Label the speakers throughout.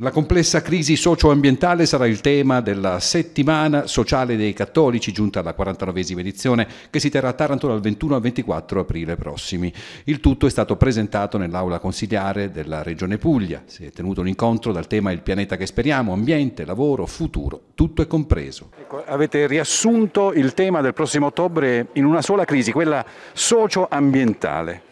Speaker 1: La complessa crisi socioambientale sarà il tema della settimana sociale dei cattolici giunta alla 49esima edizione che si terrà a Taranto dal 21 al 24 aprile prossimi. Il tutto è stato presentato nell'aula consiliare della Regione Puglia. Si è tenuto un incontro dal tema Il pianeta che speriamo, ambiente, lavoro, futuro, tutto è compreso. Ecco, avete riassunto il tema del prossimo ottobre in una sola crisi, quella
Speaker 2: socioambientale.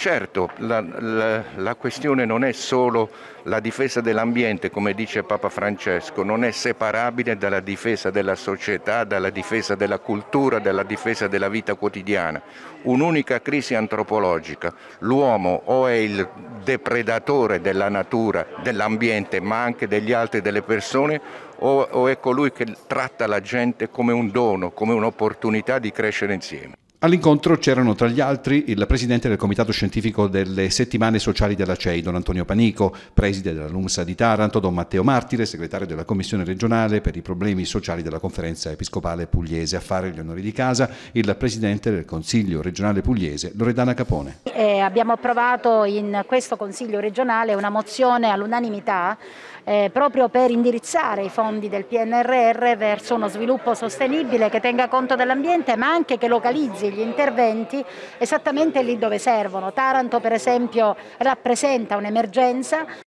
Speaker 2: Certo, la, la, la, questione non è solo la difesa dell'ambiente, come dice Papa Francesco, non è separabile dalla difesa della società, dalla difesa della cultura, dalla difesa della vita quotidiana. Un'unica crisi antropologica. L'uomo o è il depredatore della natura, dell'ambiente, ma anche degli altri, delle persone, o, o è colui che tratta la gente come un dono, come un'opportunità di crescere insieme.
Speaker 1: All'incontro c'erano tra gli altri il presidente del comitato scientifico delle settimane sociali della CEI, don Antonio Panico, preside della LUMSA di Taranto, don Matteo Martire, segretario della commissione regionale per i problemi sociali della conferenza episcopale pugliese a fare gli onori di casa, il presidente del consiglio regionale pugliese Loredana Capone.
Speaker 3: Eh, abbiamo approvato in questo consiglio regionale una mozione all'unanimità eh, proprio per indirizzare i fondi del PNRR verso uno sviluppo sostenibile che tenga conto dell'ambiente ma anche che localizzi gli interventi esattamente lì dove servono. Taranto per esempio rappresenta un'emergenza